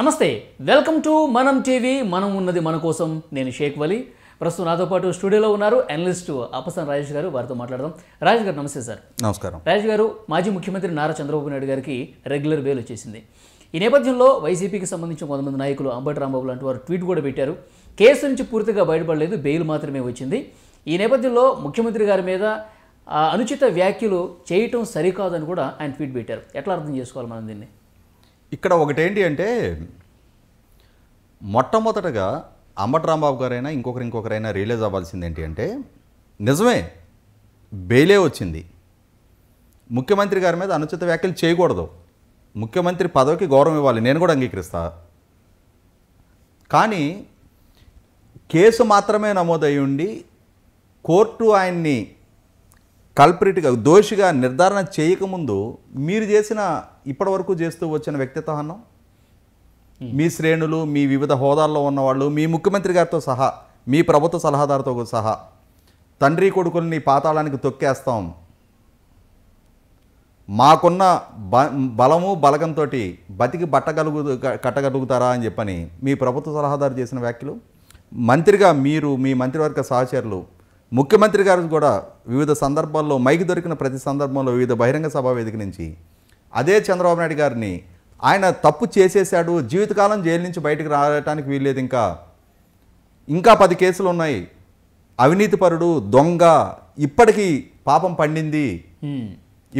నమస్తే welcome to మనం TV మనం ఉన్నది మన కోసం నేను షేక్ వలి ప్రస్తుతం నాతో పాటు స్టూడియోలో ఉన్నారు అనలిస్ట్ అపసన్ రాజేష్ గారు వారితో మాట్లాడదాం రాజేష్ గారు నమస్తే సార్ నమస్కారం రాజేష్ గారు మాజీ ముఖ్యమంత్రి నారా చంద్రబాబు నాయుడు గారికి రెగ్యులర్ బెయిల్ వచ్చేసింది ఈ నేపథ్యంలో వైసీపీకి సంబంధించిన కొంతమంది నాయకులు అంబటి రాంబాబు లాంటి వారు ట్వీట్ కూడా పెట్టారు కేసు నుంచి పూర్తిగా బయటపడలేదు బెయిల్ మాత్రమే వచ్చింది ఈ నేపథ్యంలో ముఖ్యమంత్రి గారి మీద అనుచిత వ్యాఖ్యలు చేయటం సరికాదని కూడా ఆయన ట్వీట్ పెట్టారు ఎట్లా అర్థం చేసుకోవాలి మనం దీన్ని ఇక్కడ ఒకటేంటి అంటే మొట్టమొదటగా అంబటి రాంబాబు గారైనా ఇంకొకరు ఇంకొకరైనా రియలైజ్ అవ్వాల్సింది ఏంటి అంటే నిజమే బెయిలే వచ్చింది ముఖ్యమంత్రి గారి మీద అనుచిత వ్యాఖ్యలు చేయకూడదు ముఖ్యమంత్రి పదవికి గౌరవం ఇవ్వాలి నేను కూడా అంగీకరిస్తా కానీ కేసు మాత్రమే నమోదయ్యుండి కోర్టు ఆయన్ని కల్ప్రిట్గా దోషిగా నిర్ధారణ చేయకముందు మీరు చేసిన ఇప్పటివరకు చేస్తూ వచ్చిన వ్యక్తిత్వం మీ శ్రేణులు మీ వివిధ హోదాల్లో ఉన్నవాళ్ళు మీ ముఖ్యమంత్రి గారితో సహా మీ ప్రభుత్వ సలహాదారుతో సహా తండ్రి కొడుకుల్ని పాతాళానికి తొక్కేస్తాం మాకున్న బ బలము బలగంతో బతికి బట్టగలుగు కట్టగలుగుతారా అని చెప్పని మీ ప్రభుత్వ సలహాదారు చేసిన వ్యాఖ్యలు మంత్రిగా మీరు మీ మంత్రివర్గ సహచరులు ముఖ్యమంత్రి గారు కూడా వివిధ సందర్భాల్లో మైకి దొరికిన ప్రతి సందర్భంలో వివిధ బహిరంగ సభా వేదిక నుంచి అదే చంద్రబాబు నాయుడు గారిని ఆయన తప్పు చేసేసాడు జీవితకాలం జైలు నుంచి బయటకు రావడానికి వీల్లేదు ఇంకా ఇంకా పది కేసులు ఉన్నాయి అవినీతిపరుడు దొంగ ఇప్పటికీ పాపం పండింది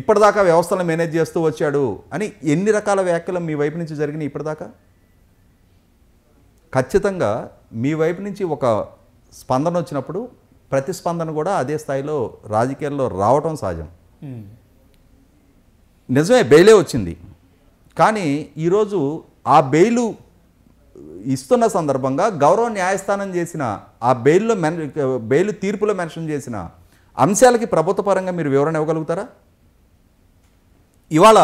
ఇప్పటిదాకా వ్యవస్థలను మేనేజ్ చేస్తూ వచ్చాడు అని ఎన్ని రకాల వ్యాఖ్యలు మీ వైపు నుంచి జరిగినాయి ఇప్పటిదాకా ఖచ్చితంగా మీ వైపు నుంచి ఒక స్పందన వచ్చినప్పుడు ప్రతిస్పందన కూడా అదే స్థాయిలో రాజకీయాల్లో రావటం సహజం నిజమే బెయిలే వచ్చింది కానీ ఈరోజు ఆ బెయిలు ఇస్తున్న సందర్భంగా గౌరవ న్యాయస్థానం చేసిన ఆ బెయిల్లో మెన్ బెయిల్ తీర్పులో మెన్షన్ చేసిన అంశాలకి ప్రభుత్వపరంగా మీరు వివరణ ఇవ్వగలుగుతారా ఇవాళ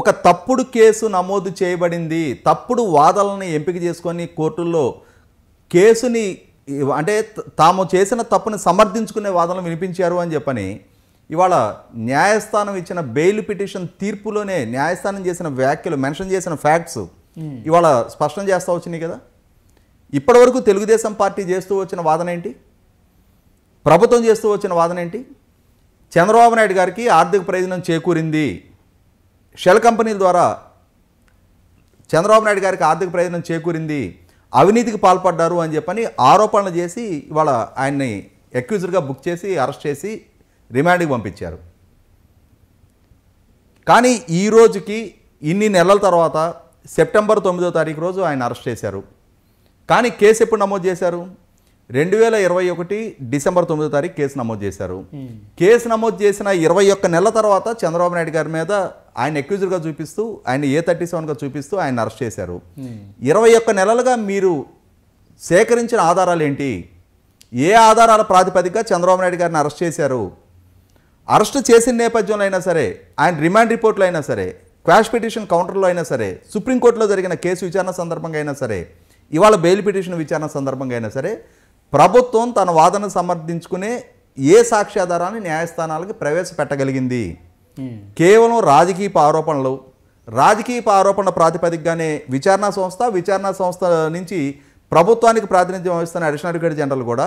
ఒక తప్పుడు కేసు నమోదు చేయబడింది తప్పుడు వాదనల్ని ఎంపిక చేసుకొని కోర్టుల్లో కేసుని అంటే తాము చేసిన తప్పుని సమర్థించుకునే వాదనలు వినిపించారు అని చెప్పని ఇవాళ న్యాయస్థానం ఇచ్చిన బెయిల్ పిటిషన్ తీర్పులోనే న్యాయస్థానం చేసిన వ్యాఖ్యలు మెన్షన్ చేసిన ఫ్యాక్ట్స్ ఇవాళ స్పష్టం చేస్తూ వచ్చినాయి కదా ఇప్పటివరకు తెలుగుదేశం పార్టీ చేస్తూ వచ్చిన వాదన ఏంటి ప్రభుత్వం చేస్తూ వచ్చిన వాదన ఏంటి చంద్రబాబు నాయుడు గారికి ఆర్థిక ప్రయోజనం చేకూరింది షెల్ కంపెనీల ద్వారా చంద్రబాబు నాయుడు గారికి ఆర్థిక ప్రయోజనం చేకూరింది అవినీతికి పాల్పడ్డారు అని చెప్పని ఆరోపణలు చేసి ఇవాళ ఆయన్ని అక్యూజర్గా బుక్ చేసి అరెస్ట్ చేసి రిమాండ్కి పంపించారు కానీ ఈ రోజుకి ఇన్ని నెలల తర్వాత సెప్టెంబర్ తొమ్మిదో తారీఖు రోజు ఆయన అరెస్ట్ చేశారు కానీ కేసు ఎప్పుడు నమోదు చేశారు రెండు వేల ఇరవై ఒకటి డిసెంబర్ తొమ్మిదో తారీఖు కేసు నమోదు చేశారు కేసు నమోదు చేసిన ఇరవై ఒక్క నెలల తర్వాత చంద్రబాబు నాయుడు గారి మీద ఆయన అక్యూజర్గా చూపిస్తూ ఆయన ఏ థర్టీ సెవెన్గా చూపిస్తూ ఆయన అరెస్ట్ చేశారు hmm. ఇరవై ఒక్క నెలలుగా మీరు సేకరించిన ఆధారాలు ఏంటి ఏ ఆధారాల ప్రాతిపదికగా చంద్రబాబు నాయుడు గారిని అరెస్ట్ చేశారు అరెస్ట్ చేసిన నేపథ్యంలో అయినా సరే ఆయన రిమాండ్ రిపోర్ట్లో అయినా సరే క్వాష్ పిటిషన్ కౌంటర్లో అయినా సరే సుప్రీంకోర్టులో జరిగిన కేసు విచారణ సందర్భంగా అయినా సరే ఇవాళ బెయిల్ పిటిషన్ విచారణ సందర్భంగా అయినా సరే ప్రభుత్వం తన వాదన సమర్థించుకునే ఏ సాక్ష్యాధారాన్ని న్యాయస్థానాలకు ప్రవేశపెట్టగలిగింది కేవలం రాజకీయ ఆరోపణలు రాజకీయ ఆరోపణ ప్రాతిపదికగానే విచారణ సంస్థ విచారణ సంస్థ నుంచి ప్రభుత్వానికి ప్రాతినిధ్యం వహిస్తున్న అడిషనల్ అడ్వకేట్ జనరల్ కూడా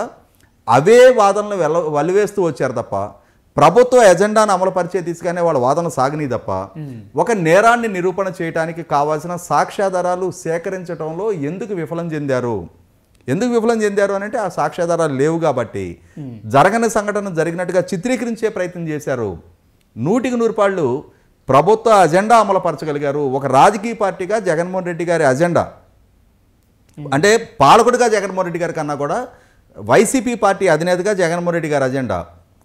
అవే వాదనలు వెల వలివేస్తూ వచ్చారు తప్ప ప్రభుత్వ ఎజెండాను అమలుపరిచే తీసుకునే వాళ్ళ వాదన సాగనీ తప్ప ఒక నేరాన్ని నిరూపణ చేయడానికి కావాల్సిన సాక్ష్యాధారాలు సేకరించడంలో ఎందుకు విఫలం చెందారు ఎందుకు విఫలం చెందారు అని అంటే ఆ సాక్ష్యాధారాలు లేవు కాబట్టి జరగని సంఘటన జరిగినట్టుగా చిత్రీకరించే ప్రయత్నం చేశారు నూటికి నూరు పాళ్ళు ప్రభుత్వ అజెండా అమలుపరచగలిగారు ఒక రాజకీయ పార్టీగా జగన్మోహన్ రెడ్డి గారి అజెండా అంటే పాలకుడిగా జగన్మోహన్ రెడ్డి గారి కన్నా కూడా వైసీపీ పార్టీ అధినేతగా జగన్మోహన్ రెడ్డి గారి అజెండా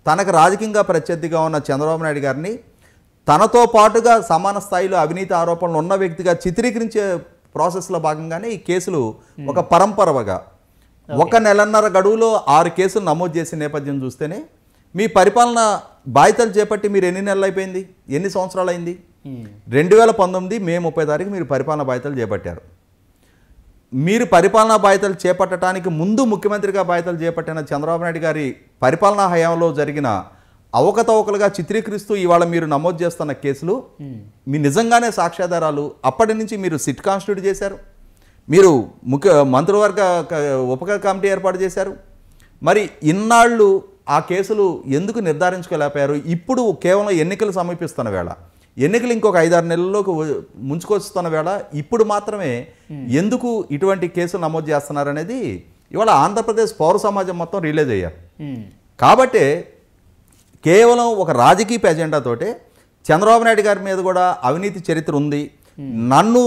తనకు రాజకీయంగా ప్రత్యర్థిగా ఉన్న చంద్రబాబు నాయుడు గారిని తనతో పాటుగా సమాన స్థాయిలో అవినీతి ఆరోపణలు ఉన్న వ్యక్తిగా చిత్రీకరించే ప్రాసెస్లో భాగంగానే ఈ కేసులు ఒక పరంపరగా ఒక నెలన్నర గడువులో ఆరు కేసులు నమోదు చేసిన నేపథ్యం చూస్తేనే మీ పరిపాలన బాధ్యతలు చేపట్టి మీరు ఎన్ని నెలలు అయిపోయింది ఎన్ని సంవత్సరాలు అయింది hmm. రెండు వేల పంతొమ్మిది మే ముప్పై తారీఖు మీరు పరిపాలన బాధ్యతలు చేపట్టారు మీరు పరిపాలనా బాధ్యతలు చేపట్టడానికి ముందు ముఖ్యమంత్రిగా బాధ్యతలు చేపట్టిన చంద్రబాబు నాయుడు గారి పరిపాలనా హయాంలో జరిగిన అవకతవకలుగా చిత్రీకరిస్తూ ఇవాళ మీరు నమోదు చేస్తున్న కేసులు hmm. మీ నిజంగానే సాక్ష్యాధారాలు అప్పటి నుంచి మీరు సిట్ కాన్స్టిట్యూట్ చేశారు మీరు ముఖ్య మంత్రివర్గ ఉపక కమిటీ ఏర్పాటు చేశారు మరి ఇన్నాళ్ళు ఆ కేసులు ఎందుకు నిర్ధారించుకోలేకపోయారు ఇప్పుడు కేవలం ఎన్నికలు సమీపిస్తున్న వేళ ఎన్నికలు ఇంకొక ఐదారు నెలల్లోకి ముంచుకొస్తున్న వేళ ఇప్పుడు మాత్రమే hmm. ఎందుకు ఇటువంటి కేసులు నమోదు చేస్తున్నారనేది ఇవాళ ఆంధ్రప్రదేశ్ పౌర సమాజం మొత్తం రిలీజ్ అయ్యారు hmm. కాబట్టే కేవలం ఒక రాజకీయ ఎజెండాతోటే చంద్రబాబు నాయుడు గారి మీద కూడా అవినీతి చరిత్ర ఉంది hmm. నన్ను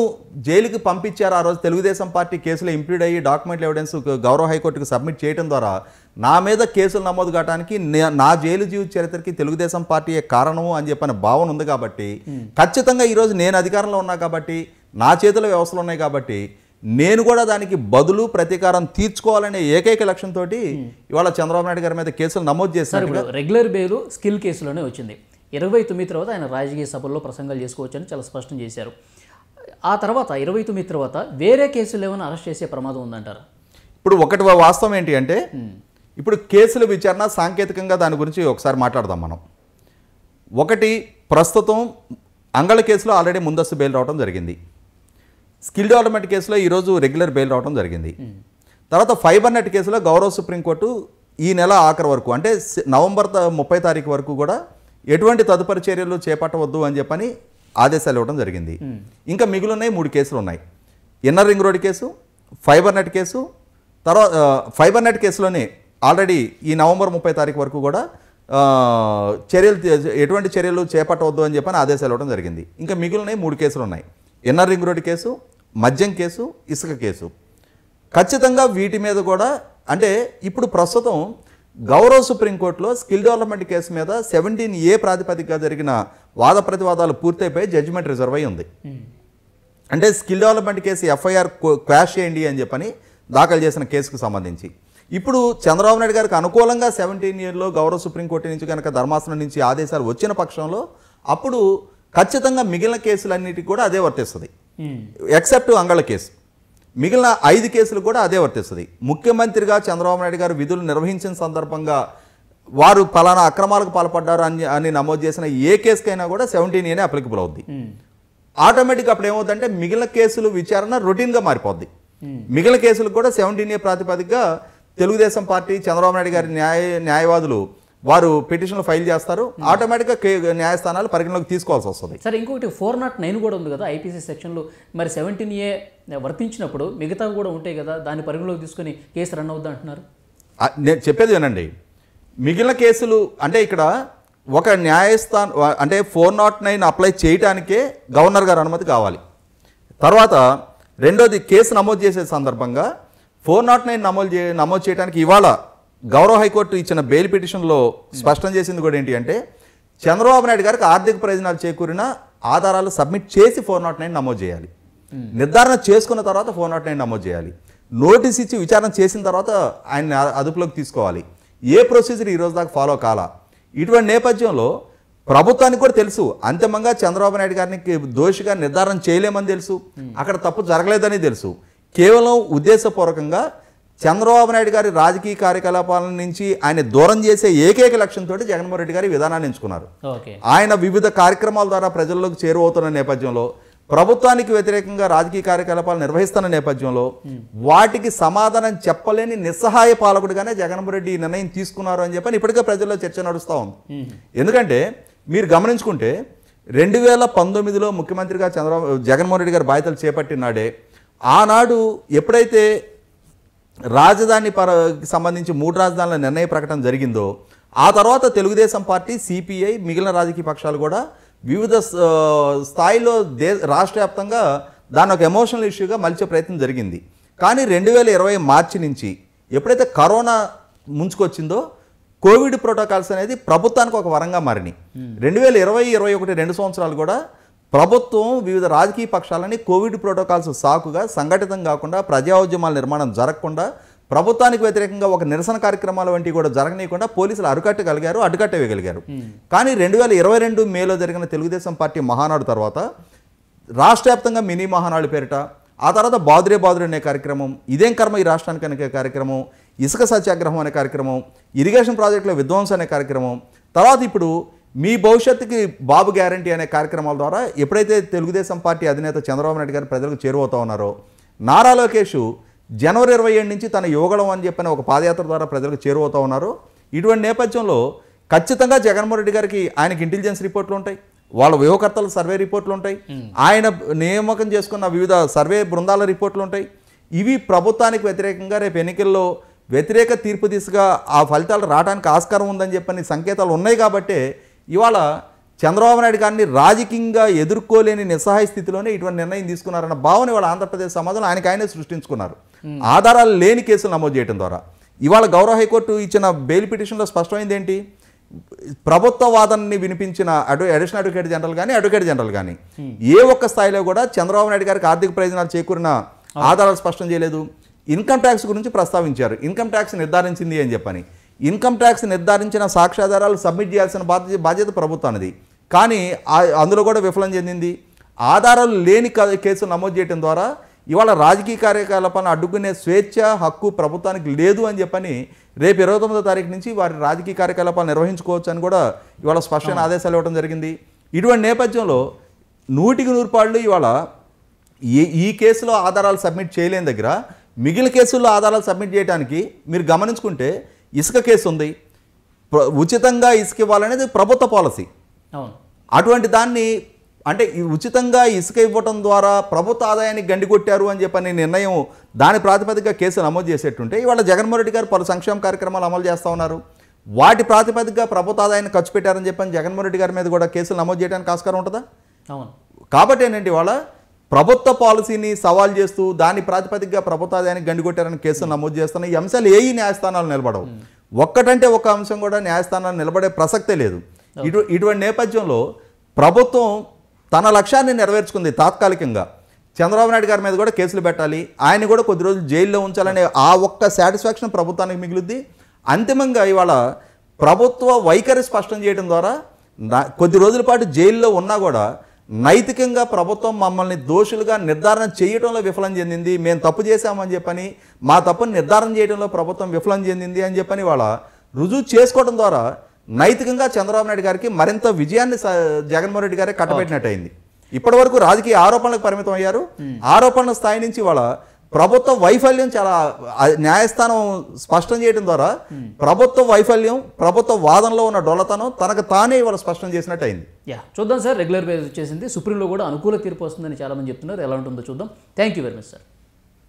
జైలుకి పంపించారు ఆ రోజు తెలుగుదేశం పార్టీ కేసులో ఇంప్లీడ్ అయ్యి డాక్యుమెంట్ ఎవిడెన్స్ గౌరవ హైకోర్టుకు సబ్మిట్ చేయడం ద్వారా నా మీద కేసులు నమోదు కావడానికి నా జైలు జీవిత చరిత్రకి తెలుగుదేశం పార్టీ కారణము అని చెప్పిన భావన ఉంది కాబట్టి ఖచ్చితంగా ఈరోజు నేను అధికారంలో ఉన్నా కాబట్టి నా చేతిలో వ్యవస్థలు ఉన్నాయి కాబట్టి నేను కూడా దానికి బదులు ప్రతీకారం తీర్చుకోవాలనే ఏకైక లక్ష్యంతో ఇవాళ చంద్రబాబు నాయుడు గారి మీద కేసులు నమోదు చేశారు రెగ్యులర్ బెయిల్ స్కిల్ కేసులోనే వచ్చింది ఇరవై తొమ్మిది తర్వాత ఆయన రాజకీయ సభల్లో ప్రసంగాలు చేసుకోవచ్చని చాలా స్పష్టం చేశారు ఆ తర్వాత ఇరవై తొమ్మిది తర్వాత వేరే కేసులు ఏమైనా అరెస్ట్ చేసే ప్రమాదం ఉందంటారు ఇప్పుడు ఒకటి వాస్తవం ఏంటి అంటే ఇప్పుడు కేసుల విచారణ సాంకేతికంగా దాని గురించి ఒకసారి మాట్లాడదాం మనం ఒకటి ప్రస్తుతం అంగళ కేసులో ఆల్రెడీ ముందస్తు బెయిల్ రావడం జరిగింది స్కిల్ డెవలప్మెంట్ కేసులో ఈరోజు రెగ్యులర్ బెయిల్ రావడం జరిగింది తర్వాత ఫైబర్ నెట్ కేసులో గౌరవ సుప్రీంకోర్టు ఈ నెల ఆఖరి వరకు అంటే నవంబర్ ముప్పై తారీఖు వరకు కూడా ఎటువంటి తదుపరి చర్యలు చేపట్టవద్దు అని చెప్పని ఆదేశాలు ఇవ్వడం జరిగింది ఇంకా మిగులున్నాయి మూడు కేసులు ఉన్నాయి inner ring road case fibre net case తర్వాత ఫైబర్ నెట్ కేసులోనే ఆల్రెడీ ఈ నవంబర్ ముప్పై తారీఖు వరకు కూడా చర్యలు ఎటువంటి చర్యలు చేపట్టవద్దు అని చెప్పని ఆదేశాలు ఇవ్వడం జరిగింది ఇంకా మిగిలినవి మూడు కేసులు ఉన్నాయి ఎన్ఆర్ రింగ్ రోడ్డు కేసు మద్యం కేసు ఇసుక కేసు ఖచ్చితంగా వీటి మీద కూడా అంటే ఇప్పుడు ప్రస్తుతం గౌరవ సుప్రీంకోర్టులో స్కిల్ డెవలప్మెంట్ కేసు మీద సెవెంటీన్ ఏ ప్రాతిపదికగా జరిగిన వాద ప్రతివాదాలు పూర్తయిపోయి జడ్జిమెంట్ రిజర్వ్ అయి ఉంది hmm. అంటే skill development case FIR quash చేయండి అని చెప్పని దాఖలు చేసిన కేసుకు సంబంధించి ఇప్పుడు చంద్రబాబు నాయుడు గారికి అనుకూలంగా సెవెంటీన్ ఇయర్లో గౌరవ సుప్రీంకోర్టు నుంచి కనుక ధర్మాసనం నుంచి ఆదేశాలు వచ్చిన పక్షంలో అప్పుడు ఖచ్చితంగా మిగిలిన కేసులన్నిటికీ కూడా అదే వర్తిస్తుంది ఎక్సెప్ట్ hmm. అంగళ కేసు మిగిలిన ఐదు కేసులు కూడా అదే వర్తిస్తుంది ముఖ్యమంత్రిగా చంద్రబాబు నాయుడు గారు విధులు నిర్వహించిన సందర్భంగా వారు ఫలానా అక్రమాలకు పాల్పడ్డారు అని అని నమోదు చేసిన ఏ కేసుకైనా కూడా సెవెంటీన్ ఏనే అప్లికబుల్ అవుద్ది ఆటోమేటిక్ hmm. అప్పుడు ఏమవుతుందంటే మిగిలిన కేసులు విచారణ రొటీన్గా మారిపోద్ది hmm. మిగిలిన కేసులు కూడా సెవెంటీన్ ఇయర్ ప్రాతిపదికగా తెలుగుదేశం పార్టీ చంద్రబాబు నాయుడు గారి న్యాయ న్యాయవాదులు వారు పిటిషన్లు ఫైల్ చేస్తారు hmm. ఆటోమేటిక్గా న్యాయస్థానాలు పరిగణలోకి తీసుకోవాల్సి వస్తుంది సార్ ఇంకొకటి ఫోర్ నాట్ నైన్ కూడా ఉంది కదా ఐపీసీ సెక్షన్లో మరి సెవెంటీన్ ఏ వర్తించినప్పుడు మిగతావి కూడా ఉంటాయి కదా దాన్ని పరిగణలోకి తీసుకొని కేసు రన్ అవుద్దా అంటున్నారు నేను చెప్పేది వినండి మిగిలిన కేసులు అంటే ఇక్కడ ఒక న్యాయస్థానం అంటే ఫోర్ నాట్ నైన్ అప్లై చేయడానికే గవర్నర్ గారు అనుమతి కావాలి తర్వాత రెండోది కేసు నమోదు చేసే సందర్భంగా ఫోర్ నాట్ నైన్ నమోదు చే నమోదు చేయడానికి ఇవాళ గౌరవ హైకోర్టు ఇచ్చిన బెయిల్ పిటిషన్లో స్పష్టం చేసింది కూడా ఏంటి అంటే చంద్రబాబు నాయుడు గారికి ఆర్థిక ప్రయోజనాలు చేకూరిన ఆధారాలు సబ్మిట్ చేసి ఫోర్ నాట్ నైన్ నమోదు చేయాలి hmm. నిర్ధారణ చేసుకున్న తర్వాత ఫోర్ నాట్ నైన్ నమోదు చేయాలి నోటీస్ ఇచ్చి విచారణ చేసిన తర్వాత ఆయన అదుపులోకి తీసుకోవాలి ఏ ప్రొసీజర్ ఈరోజు దాకా ఫాలో కాలా ఇటువంటి నేపథ్యంలో ప్రభుత్వానికి కూడా తెలుసు అంతిమంగా చంద్రబాబు నాయుడు గారికి దోషిగా నిర్ధారణ చేయలేమని తెలుసు hmm. అక్కడ తప్పు జరగలేదని తెలుసు కేవలం ఉద్దేశపూర్వకంగా చంద్రబాబు నాయుడు గారి రాజకీయ కార్యకలాపాల నుంచి ఆయన దూరం చేసే ఏకైక లక్ష్యంతో జగన్మోహన్ రెడ్డి గారి విధానాన్ని ఎంచుకున్నారు ఆయన వివిధ కార్యక్రమాల ద్వారా ప్రజల్లోకి చేరువవుతున్న నేపథ్యంలో ప్రభుత్వానికి వ్యతిరేకంగా రాజకీయ కార్యకలాపాలు నిర్వహిస్తున్న నేపథ్యంలో వాటికి సమాధానం చెప్పలేని నిస్సహాయ పాలకుడిగానే జగన్మోహన్ రెడ్డి నిర్ణయం తీసుకున్నారు అని చెప్పని ఇప్పటికే ప్రజల్లో చర్చ నడుస్తూ ఉంది ఎందుకంటే మీరు గమనించుకుంటే రెండు వేల పంతొమ్మిదిలో ముఖ్యమంత్రిగా చంద్రబాబు జగన్మోహన్ రెడ్డి గారు బాధ్యతలు చేపట్టినాడే ఆనాడు ఎప్పుడైతే రాజధాని పర సంబంధించి మూడు రాజధానుల నిర్ణయ ప్రకటన జరిగిందో ఆ తర్వాత తెలుగుదేశం పార్టీ సిపిఐ మిగిలిన రాజకీయ పక్షాలు కూడా వివిధ స్థాయిలో దే రాష్ట్ర వ్యాప్తంగా దాని ఒక ఎమోషనల్ ఇష్యూగా మలిచే ప్రయత్నం జరిగింది కానీ రెండు వేల ఇరవై మార్చి నుంచి ఎప్పుడైతే కరోనా ముంచుకొచ్చిందో కోవిడ్ ప్రోటోకాల్స్ అనేది ప్రభుత్వానికి ఒక వరంగా మారినాయి రెండు వేల ఇరవై ఇరవై ఒకటి రెండు సంవత్సరాలు కూడా ప్రభుత్వం వివిధ రాజకీయ పక్షాలని కోవిడ్ ప్రోటోకాల్స్ సాకుగా సంఘటితం కాకుండా ప్రజా ఉద్యమాల నిర్మాణం జరగకుండా ప్రభుత్వానికి వ్యతిరేకంగా ఒక నిరసన కార్యక్రమాల వంటివి కూడా జరగనీయకుండా పోలీసులు అరికట్టగలిగారు అడ్డుకట్టవేయగలిగారు కానీ రెండు వేల ఇరవై రెండు మేలో జరిగిన తెలుగుదేశం పార్టీ మహానాడు తర్వాత రాష్ట్ర వ్యాప్తంగా మినీ మహానాడు పేరిట ఆ తర్వాత బాదురే బాదురే అనే కార్యక్రమం ఇదేం కర్మ ఈ రాష్ట్రానికి అనే కార్యక్రమం ఇసుక సత్యాగ్రహం అనే కార్యక్రమం ఇరిగేషన్ ప్రాజెక్టుల విధ్వంసం అనే కార్యక్రమం తర్వాత ఇప్పుడు మీ భవిష్యత్తుకి బాబు గ్యారంటీ అనే కార్యక్రమాల ద్వారా ఎప్పుడైతే తెలుగుదేశం పార్టీ అధినేత చంద్రబాబు నాయుడు గారు ప్రజలకు చేరువవుతా ఉన్నారో నారా లోకేష్ జనవరి ఇరవై ఏడు నుంచి తన యువగడం అని చెప్పిన ఒక పాదయాత్ర ద్వారా ప్రజలకు చేరువవుతా ఉన్నారు ఇటువంటి నేపథ్యంలో ఖచ్చితంగా జగన్మోహన్ రెడ్డి గారికి ఆయనకి ఇంటెలిజెన్స్ రిపోర్ట్లు ఉంటాయి వాళ్ళ వ్యూహకర్తల సర్వే రిపోర్ట్లు ఉంటాయి ఆయన నియామకం చేసుకున్న వివిధ సర్వే బృందాల రిపోర్ట్లు ఉంటాయి ఇవి ప్రభుత్వానికి వ్యతిరేకంగా రేపు ఎన్నికల్లో వ్యతిరేక తీర్పు దిశగా ఆ ఫలితాలు రావడానికి ఆస్కారం ఉందని చెప్పని సంకేతాలు ఉన్నాయి కాబట్టే ఇవాళ చంద్రబాబు నాయుడు గారిని రాజకీయంగా ఎదుర్కోలేని నిస్సహాయ స్థితిలోనే ఇటువంటి నిర్ణయం తీసుకున్నారన్న భావన ఇవాళ ఆంధ్రప్రదేశ్ సమాజంలో ఆయనకు ఆయనే సృష్టించుకున్నారు ఆధారాలు లేని కేసులు నమోదు చేయడం ద్వారా ఇవాళ గౌరవ హైకోర్టు ఇచ్చిన బెయిల్ పిటిషన్లో స్పష్టమైంది ఏంటి ప్రభుత్వ వాదనని వినిపించిన అడ్వ అడిషనల్ అడ్వకేట్ జనరల్ కానీ అడ్వకేట్ జనరల్ కానీ ఏ ఒక్క స్థాయిలో కూడా చంద్రబాబు నాయుడు గారికి ఆర్థిక ప్రయోజనాలు చేకూరిన ఆధారాలు స్పష్టం చేయలేదు ఇన్కమ్ ట్యాక్స్ గురించి ప్రస్తావించారు ఇన్కమ్ ట్యాక్స్ నిర్ధారించింది అని చెప్పని ఇన్కమ్ ట్యాక్స్ నిర్ధారించిన సాక్ష్యాధారాలు సబ్మిట్ చేయాల్సిన బాధ్యత బాధ్యత ప్రభుత్వానిది కానీ అందులో కూడా విఫలం చెందింది ఆధారాలు లేని కేసులు నమోదు చేయడం ద్వారా ఇవాళ రాజకీయ కార్యకలాపాలను అడ్డుకునే స్వేచ్ఛ హక్కు ప్రభుత్వానికి లేదు అని చెప్పని రేపు ఇరవై తొమ్మిదో తారీఖు నుంచి వారి రాజకీయ కార్యకలాపాలు నిర్వహించుకోవచ్చు అని కూడా ఇవాళ స్పష్టమైన ఆదేశాలు ఇవ్వడం జరిగింది ఇటువంటి నేపథ్యంలో నూటికి నూరు పాళ్ళు ఇవాళ ఈ ఈ కేసులో ఆధారాలు సబ్మిట్ చేయలేని దగ్గర మిగిలిన కేసుల్లో ఆధారాలు సబ్మిట్ చేయడానికి మీరు గమనించుకుంటే ఇసుక కేసు ఉంది ఉచితంగా ఇసుక ఇవ్వాలనేది ప్రభుత్వ పాలసీ అటువంటి దాన్ని అంటే ఉచితంగా ఇసుక ఇవ్వటం ద్వారా ప్రభుత్వ ఆదాయాన్ని గండికొట్టారు అని చెప్పని నిర్ణయం దాని ప్రాతిపదికగా కేసు నమోదు చేసేట్టుంటే ఇవాళ జగన్మోహన్ రెడ్డి గారు పలు సంక్షేమ కార్యక్రమాలు అమలు చేస్తూ ఉన్నారు వాటి ప్రాతిపదికగా ప్రభుత్వ ఆదాయాన్ని ఖర్చు పెట్టారని చెప్పని జగన్మోహన్ రెడ్డి గారి మీద కూడా కేసులు నమోదు చేయడానికి ఆస్కారం ఉంటుందా కాబట్టి ఏంటంటే ఇవాళ ప్రభుత్వ పాలసీని సవాల్ చేస్తూ దాని ప్రాతిపదికగా ప్రభుత్వానికి గండికొట్టారని కేసులు నమోదు చేస్తున్న ఈ అంశాలు ఏ న్యాయస్థానాలు నిలబడవు hmm. ఒక్కటంటే ఒక అంశం కూడా న్యాయస్థానాలు నిలబడే ప్రసక్తే లేదు hmm. ఇటు ఇటువంటి నేపథ్యంలో ప్రభుత్వం తన లక్ష్యాన్ని నెరవేర్చుకుంది తాత్కాలికంగా చంద్రబాబు నాయుడు గారి మీద కూడా కేసులు పెట్టాలి ఆయన కూడా కొద్ది రోజులు జైల్లో ఉంచాలనే ఆ ఒక్క సాటిస్ఫాక్షన్ ప్రభుత్వానికి మిగులుద్ది అంతిమంగా ఇవాళ ప్రభుత్వ వైఖరి స్పష్టం చేయడం ద్వారా కొద్ది రోజుల పాటు జైల్లో ఉన్నా కూడా నైతికంగా ప్రభుత్వం మమ్మల్ని దోషులుగా నిర్ధారణ చేయడంలో విఫలం చెందింది మేము తప్పు చేశామని చెప్పని మా తప్పును నిర్ధారణ చేయడంలో ప్రభుత్వం విఫలం చెందింది అని చెప్పని వాళ్ళ రుజువు చేసుకోవడం ద్వారా నైతికంగా చంద్రబాబు నాయుడు గారికి మరింత విజయాన్ని జగన్మోహన్ రెడ్డి గారే అయింది ఇప్పటి వరకు రాజకీయ ఆరోపణలకు పరిమితం అయ్యారు ఆరోపణల స్థాయి నుంచి వాళ్ళ ప్రభుత్వ వైఫల్యం చాలా న్యాయస్థానం స్పష్టం చేయడం ద్వారా ప్రభుత్వ వైఫల్యం ప్రభుత్వ వాదనలో ఉన్న డొలతనం తనకు తానే ఇవాళ స్పష్టం చేసినట్టు అయింది యా చూద్దాం సార్ రెగ్యులర్ బేస్ వచ్చేసింది సుప్రీంలో కూడా అనుకూల తీర్పు వస్తుందని చాలామంది చెప్తున్నారు ఎలా ఉంటుందో చూద్దాం thank you very much sir